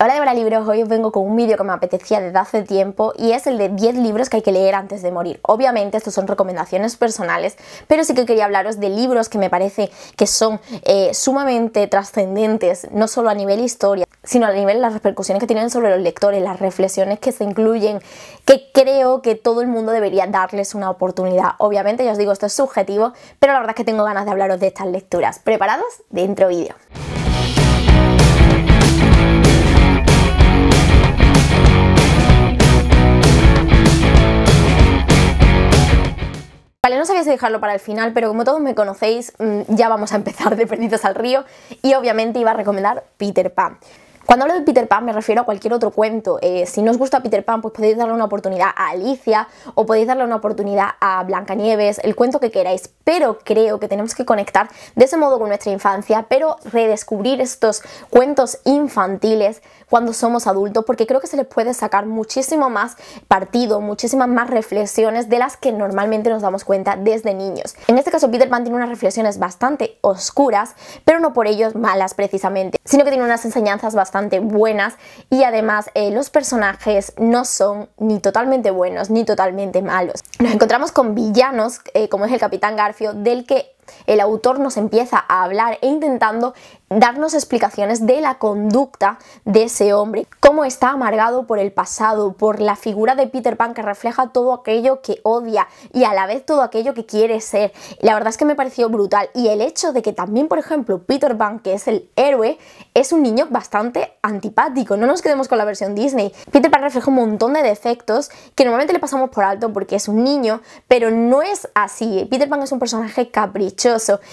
Hola de Bra Libros, hoy os vengo con un vídeo que me apetecía desde hace tiempo y es el de 10 libros que hay que leer antes de morir. Obviamente estos son recomendaciones personales, pero sí que quería hablaros de libros que me parece que son eh, sumamente trascendentes, no solo a nivel historia, sino a nivel de las repercusiones que tienen sobre los lectores, las reflexiones que se incluyen, que creo que todo el mundo debería darles una oportunidad. Obviamente, ya os digo, esto es subjetivo, pero la verdad es que tengo ganas de hablaros de estas lecturas. ¿Preparados? Dentro vídeo. no sabía dejarlo para el final, pero como todos me conocéis, mm, ya vamos a empezar de perdidos al río y obviamente iba a recomendar Peter Pan. Cuando hablo de Peter Pan me refiero a cualquier otro cuento. Eh, si no os gusta Peter Pan, pues podéis darle una oportunidad a Alicia o podéis darle una oportunidad a Blancanieves, el cuento que queráis. Pero creo que tenemos que conectar de ese modo con nuestra infancia, pero redescubrir estos cuentos infantiles cuando somos adultos, porque creo que se les puede sacar muchísimo más partido, muchísimas más reflexiones de las que normalmente nos damos cuenta desde niños. En este caso, Peter Pan tiene unas reflexiones bastante oscuras, pero no por ellos malas precisamente, sino que tiene unas enseñanzas bastante buenas y además eh, los personajes no son ni totalmente buenos ni totalmente malos. Nos encontramos con villanos, eh, como es el Capitán Garfio, del que el autor nos empieza a hablar e intentando darnos explicaciones de la conducta de ese hombre, cómo está amargado por el pasado, por la figura de Peter Pan que refleja todo aquello que odia y a la vez todo aquello que quiere ser. La verdad es que me pareció brutal y el hecho de que también, por ejemplo, Peter Pan, que es el héroe, es un niño bastante antipático, no nos quedemos con la versión Disney. Peter Pan refleja un montón de defectos que normalmente le pasamos por alto porque es un niño, pero no es así. Peter Pan es un personaje capricho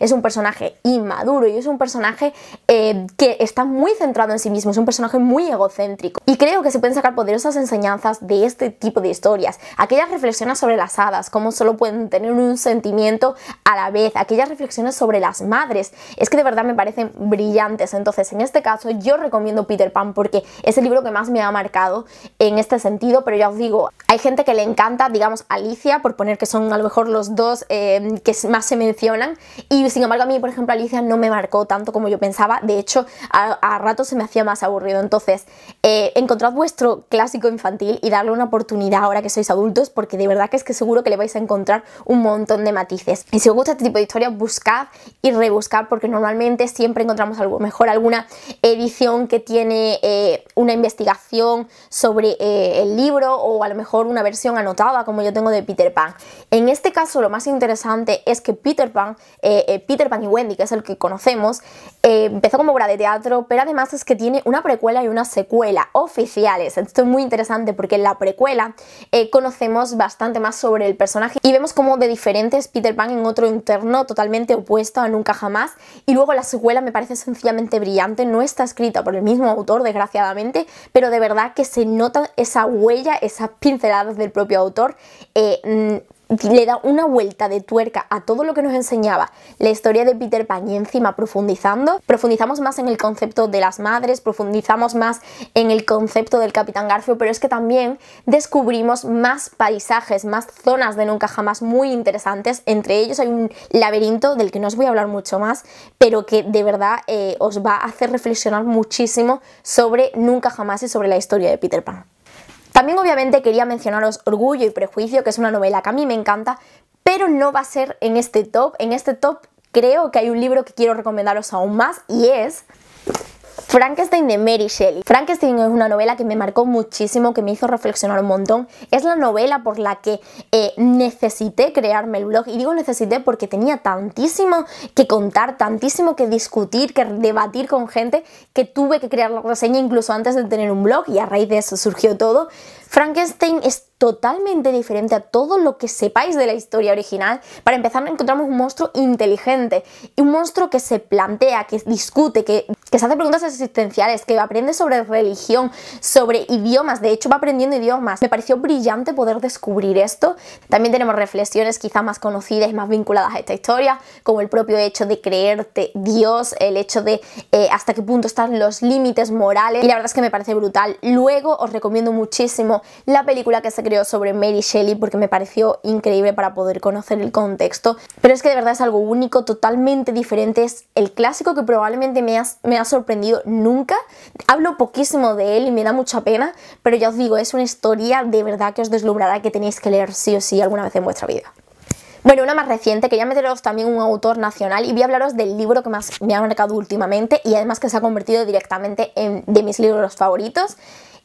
es un personaje inmaduro y es un personaje eh, que está muy centrado en sí mismo, es un personaje muy egocéntrico. Y creo que se pueden sacar poderosas enseñanzas de este tipo de historias. Aquellas reflexiones sobre las hadas, cómo solo pueden tener un sentimiento a la vez, aquellas reflexiones sobre las madres, es que de verdad me parecen brillantes. Entonces, en este caso, yo recomiendo Peter Pan porque es el libro que más me ha marcado en este sentido, pero ya os digo, hay gente que le encanta, digamos, Alicia, por poner que son a lo mejor los dos eh, que más se mencionan, y sin embargo, a mí, por ejemplo, Alicia no me marcó tanto como yo pensaba. De hecho, a, ratos se me hacía más aburrido. Entonces, eh, encontrad vuestro clásico infantil y darle una oportunidad ahora que sois adultos, porque de verdad que es que seguro que le vais a encontrar un montón de matices. Y si os gusta este tipo de historias, buscad y rebuscad, porque normalmente siempre encontramos algo mejor, alguna edición que tiene eh, una investigación sobre eh, el libro o a lo mejor una versión anotada, como yo tengo de Peter Pan. En este caso, lo más interesante es que Peter Pan eh, eh, Peter Pan y Wendy, que es el que conocemos, eh, empezó como obra de teatro, pero además es que tiene una precuela y una secuela oficiales. Esto es muy interesante porque en la precuela conocemos bastante más sobre el personaje y vemos como de diferentes Peter Pan en otro interno totalmente opuesto a Nunca Jamás. Y luego la secuela me parece sencillamente brillante, no está escrita por el mismo autor, desgraciadamente, pero de verdad que se nota esa huella, esas pinceladas del propio autor mm, le da una vuelta de tuerca a todo lo que nos enseñaba la historia de Peter Pan y encima profundizando, profundizamos más en el concepto de las madres, profundizamos más en el concepto del Capitán Garfio, pero es que también descubrimos más paisajes, más zonas de nunca jamás muy interesantes, entre ellos hay un laberinto del que no os voy a hablar mucho más, pero que de verdad eh, os va a hacer reflexionar muchísimo sobre nunca jamás y sobre la historia de Peter Pan. También obviamente quería mencionaros Orgullo y Prejuicio, que es una novela que a mí me encanta, pero no va a ser en este top. En este top creo que hay un libro que quiero recomendaros aún más y es Frankenstein de Mary Shelley. Frankenstein es una novela que me marcó muchísimo, que me hizo reflexionar un montón. Es la novela por la que eh, necesité crearme el blog. Y digo necesité porque tenía tantísimo que contar, tantísimo que discutir, que debatir con gente, que tuve que crear la reseña incluso antes de tener un blog y a raíz de eso surgió todo. Frankenstein es totalmente diferente a todo lo que sepáis de la historia original. Para empezar encontramos un monstruo inteligente, y un monstruo que se plantea, que discute, que se hace preguntas existenciales, que aprende sobre religión, sobre idiomas, de hecho va aprendiendo idiomas. Me pareció brillante poder descubrir esto. También tenemos reflexiones quizá más conocidas, y más vinculadas a esta historia, como el propio hecho de creerte Dios, el hecho de eh, hasta qué punto están los límites morales, y la verdad es que me parece brutal. Luego os recomiendo muchísimo la película que se creó sobre Mary Shelley porque me pareció increíble para poder conocer el contexto, pero es que de verdad es algo único, totalmente diferente, es el clásico que probablemente me, me ha sorprendido nunca. Hablo poquísimo de él y me da mucha pena, pero ya os digo, es una historia de verdad que os deslumbrará que tenéis que leer sí o sí alguna vez en vuestra vida. Bueno, una más reciente, que ya meteros también un autor nacional y voy a hablaros del libro que más me ha marcado últimamente y además que se ha convertido directamente en de mis libros favoritos,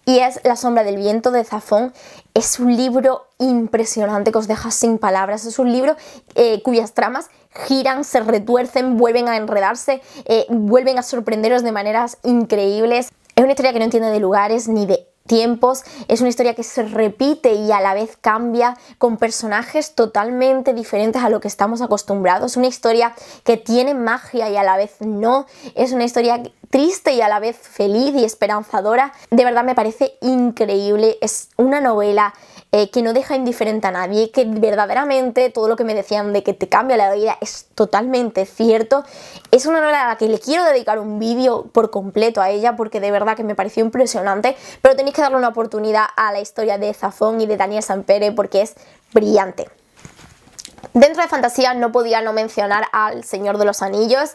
y es La sombra del viento de Zafón. Es un libro impresionante que os deja sin palabras. Es un libro eh, cuyas tramas giran, se retuercen, vuelven a enredarse, eh, vuelven a sorprenderos de maneras increíbles. Es una historia que no entiende de lugares ni de tiempos, es una historia que se repite y a la vez cambia con personajes totalmente diferentes a lo que estamos acostumbrados, Es una historia que tiene magia y a la vez no, es una historia triste y a la vez feliz y esperanzadora. De verdad me parece increíble, es una novela eh, que no deja indiferente a nadie, que verdaderamente todo lo que me decían de que te cambia la vida es totalmente cierto. Es una novela a la que le quiero dedicar un vídeo por completo a ella porque de verdad que me pareció impresionante, pero tenéis que darle una oportunidad a la historia de Zafón y de Daniel Sampere porque es brillante. Dentro de fantasía no podía no mencionar al Señor de los Anillos.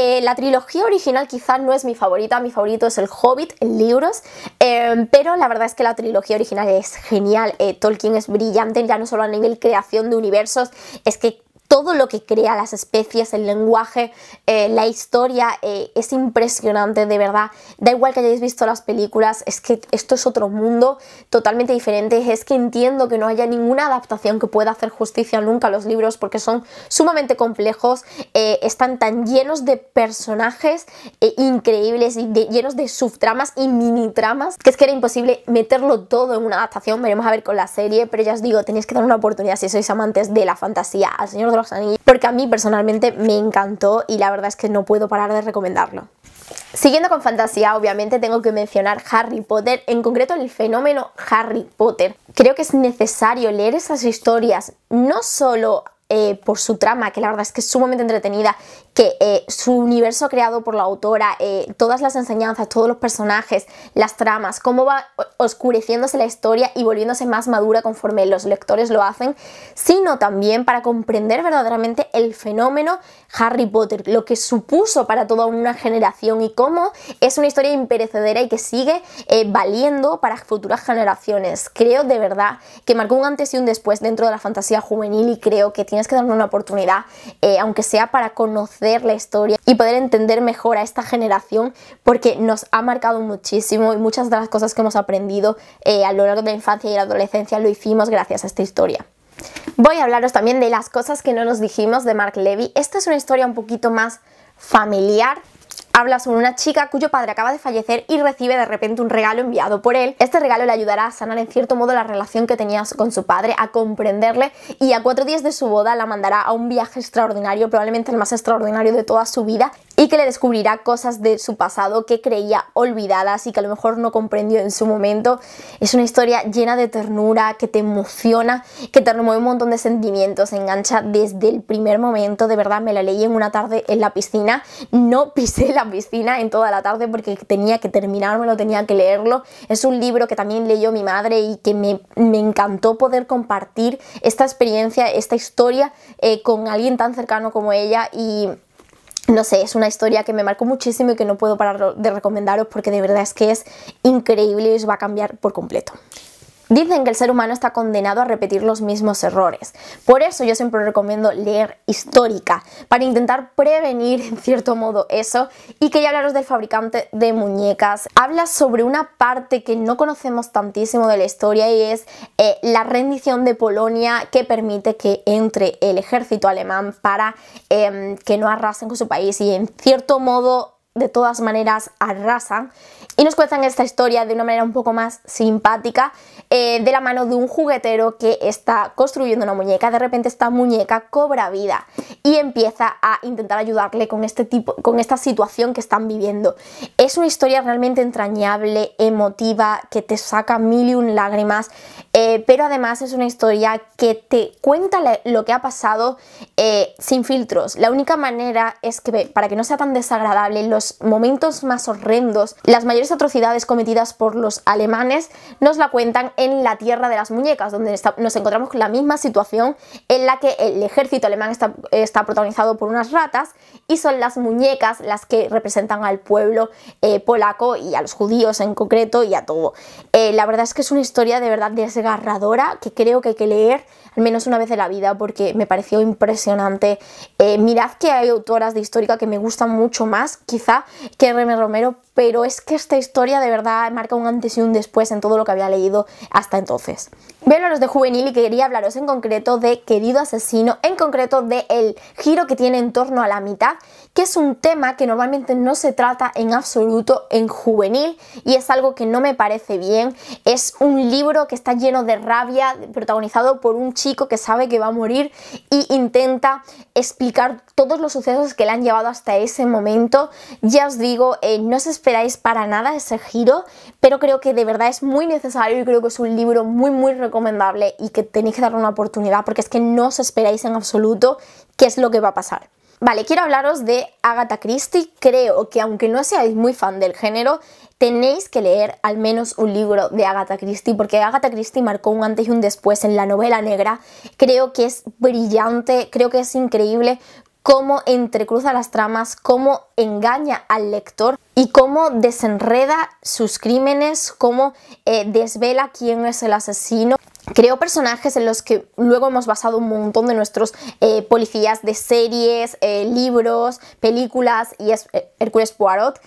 Eh, la trilogía original quizás no es mi favorita, mi favorito es El Hobbit en libros, em, pero la verdad es que la trilogía original es genial, eh, Tolkien es brillante ya no solo a nivel creación de universos, es que todo lo que crea las especies, el lenguaje, eh, la historia, eh, es impresionante, de verdad. Da igual que hayáis visto las películas, es que esto es otro mundo totalmente diferente. Es que entiendo que no haya ninguna adaptación que pueda hacer justicia nunca a los libros porque son sumamente complejos, eh, están tan llenos de personajes increíbles y llenos de subtramas y mini tramas que es que era imposible meterlo todo en una adaptación. Veremos a ver con la serie, pero ya os digo, tenéis que dar una oportunidad si sois amantes de la fantasía. Al Señor de porque a mí personalmente me encantó y la verdad es que no puedo parar de recomendarlo. Siguiendo con fantasía, obviamente tengo que mencionar Harry Potter, en concreto el fenómeno Harry Potter. Creo que es necesario leer esas historias no solo eh, por su trama, que la verdad es que es sumamente entretenida, que eh, su universo creado por la autora, eh, todas las enseñanzas, todos los personajes, las tramas, cómo va oscureciéndose la historia y volviéndose más madura conforme los lectores lo hacen, sino también para comprender verdaderamente el fenómeno Harry Potter, lo que supuso para toda una generación y cómo es una historia imperecedera y que sigue valiendo para futuras generaciones. Creo de verdad que marcó un antes y un después dentro de la fantasía juvenil y creo que tiene que darle una oportunidad, eh, aunque sea para conocer la historia y poder entender mejor a esta generación, porque nos ha marcado muchísimo y muchas de las cosas que hemos aprendido eh, a lo largo de la infancia y la adolescencia lo hicimos gracias a esta historia. Voy a hablaros también de las cosas que no nos dijimos de Mark Levy. Esta es una historia un poquito más familiar, Habla sobre una chica cuyo padre acaba de fallecer y recibe de repente un regalo enviado por él. Este regalo le ayudará a sanar en cierto modo la relación que tenía con su padre, a comprenderle y a cuatro días de su boda la mandará a un viaje extraordinario, probablemente el más extraordinario de toda su vida y que le descubrirá cosas de su pasado que creía olvidadas y que a lo mejor no comprendió en su momento. Es una historia llena de ternura, que te emociona, que te remueve un montón de sentimientos, engancha desde el primer momento, de verdad me la leí en una tarde en la piscina, no pisé la piscina en toda la tarde porque tenía que terminármelo, tenía que leerlo. Es un libro que también leyó mi madre y que me, encantó poder compartir esta experiencia, esta historia eh, con alguien tan cercano como ella y no sé, es una historia que me marcó muchísimo y que no puedo parar de recomendaros porque de verdad es que es increíble y os va a cambiar por completo. Dicen que el ser humano está condenado a repetir los mismos errores. Por eso yo siempre recomiendo leer histórica, para intentar prevenir en cierto modo eso. Y quería hablaros del fabricante de muñecas. Habla sobre una parte que no conocemos tantísimo de la historia y es eh, la rendición de Polonia que permite que entre el ejército alemán para em, que no arrasen con su país y en cierto modo de todas maneras arrasan y nos cuentan esta historia de una manera un poco más simpática, eh, de la mano de un juguetero que está construyendo una muñeca. De repente esta muñeca cobra vida y empieza a intentar ayudarle con, este tipo, con esta situación que están viviendo. Es una historia realmente entrañable, emotiva, que te saca mil y un lágrimas, eh, pero además es una historia que te cuenta lo que ha pasado eh, sin filtros. La única manera es que, para que no sea tan desagradable, los momentos más horrendos, las mayores atrocidades cometidas por los alemanes nos la cuentan en la Tierra de las Muñecas, donde nos encontramos con la misma situación en la que el ejército alemán está, protagonizado por unas ratas y son las muñecas las que representan al pueblo eh, polaco y a los judíos en concreto y a todo. Eh, la verdad es que es una historia de verdad desgarradora que creo que hay que leer al menos una vez en la vida porque me pareció impresionante. Eh, mirad que hay autoras de histórica que me gustan mucho más, quizá que Remer Romero, pero es que este historia de verdad marca un antes y un después en todo lo que había leído hasta entonces hablaros de juvenil y quería hablaros en concreto de Querido Asesino, en concreto de el giro que tiene en torno a la mitad, que es un tema que normalmente no se trata en absoluto en juvenil y es algo que no me parece bien. Es un libro que está lleno de rabia, protagonizado por un chico que sabe que va a morir y intenta explicar todos los sucesos que le han llevado hasta ese momento. Ya os digo, eh, no os esperáis para nada ese giro, pero creo que de verdad es muy necesario y creo que es un libro muy muy recomendable y que tenéis que darle una oportunidad porque es que no os esperáis en absoluto qué es lo que va a pasar. Vale, quiero hablaros de Agatha Christie. Creo que aunque no seáis muy fan del género, tenéis que leer al menos un libro de Agatha Christie, porque Agatha Christie marcó un antes y un después en la novela negra. Creo que es brillante, creo que es increíble cómo entrecruza las tramas, cómo engaña al lector y cómo desenreda sus crímenes, cómo eh, desvela quién es el asesino. Creo personajes en los que luego hemos basado un montón de nuestros eh, policías de series, eh, libros, películas y es Hércules Poirot.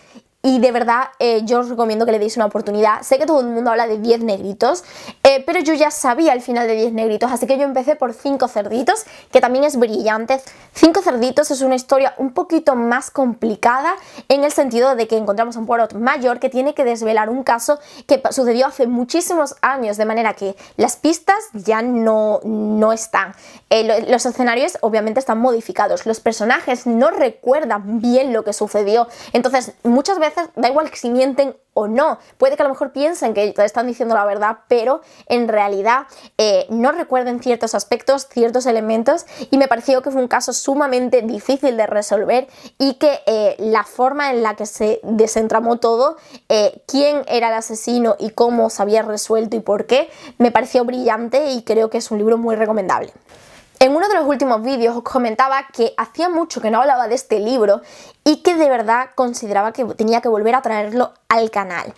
Y de verdad, eh, yo os recomiendo que le deis una oportunidad. Sé que todo el mundo habla de 10 negritos, eh, pero yo ya sabía el final de 10 negritos, así que yo empecé por 5 cerditos, que también es brillante. 5 cerditos es una historia un poquito más complicada en el sentido de que encontramos a un porot mayor que tiene que desvelar un caso que sucedió hace muchísimos años, de manera que las pistas ya no, no están. Eh, los escenarios obviamente están modificados, los personajes no recuerdan bien lo que sucedió, entonces muchas veces da igual que si mienten o no. Puede que a lo mejor piensen que están diciendo la verdad, pero en realidad eh, no recuerden ciertos aspectos, ciertos elementos, y me pareció que fue un caso sumamente difícil de resolver y que eh, la forma en la que se desentramó todo, eh, quién era el asesino y cómo se había resuelto y por qué, me pareció brillante y creo que es un libro muy recomendable. En uno de los últimos vídeos os comentaba que hacía mucho que no hablaba de este libro y que de verdad consideraba que tenía que volver a traerlo al canal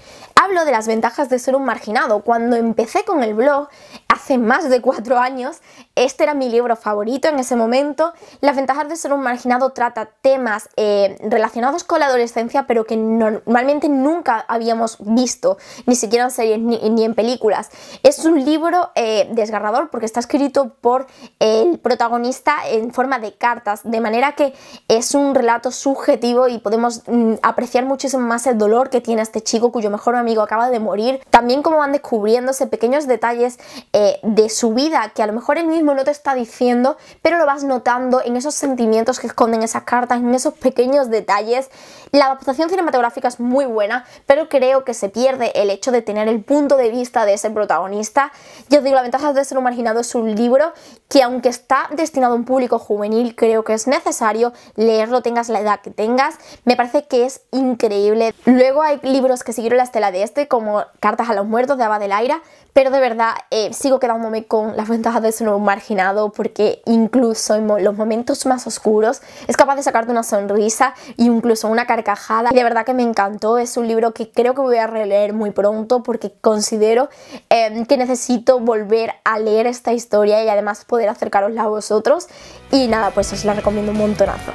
hablo de las ventajas de ser un marginado. Cuando empecé con el blog, hace más de cuatro años, este era mi libro favorito en ese momento. Las ventajas de ser un marginado trata temas eh, relacionados con la adolescencia, pero que normalmente nunca habíamos visto, ni siquiera en series ni, en películas. Es un libro eh, desgarrador porque está escrito por el protagonista en forma de cartas, de manera que es un relato subjetivo y podemos mm, apreciar muchísimo más el dolor que tiene este chico cuyo mejor amigo acaba de morir. También como van descubriéndose pequeños detalles eh, de su vida que a lo mejor él mismo no te está diciendo, pero lo vas notando en esos sentimientos que esconden esas cartas, en esos pequeños detalles. La adaptación cinematográfica es muy buena, pero creo que se pierde el hecho de tener el punto de vista de ese protagonista. Yo digo, la ventaja de ser un marginado es un libro que aunque está destinado a un público juvenil, creo que es necesario leerlo, tengas la edad que tengas. Me parece que es increíble. Luego hay libros que siguieron la estela de este, como Cartas a los Muertos de Abba del pero de verdad eh, sigo quedándome con las ventajas de su nuevo marginado porque incluso en los momentos más oscuros es capaz de sacarte una sonrisa y incluso una carcajada. Y de verdad que me encantó, es un libro que creo que voy a releer muy pronto porque considero em, que necesito volver a leer esta historia y además poder acercarosla a vosotros. Y nada, pues os la recomiendo un montonazo.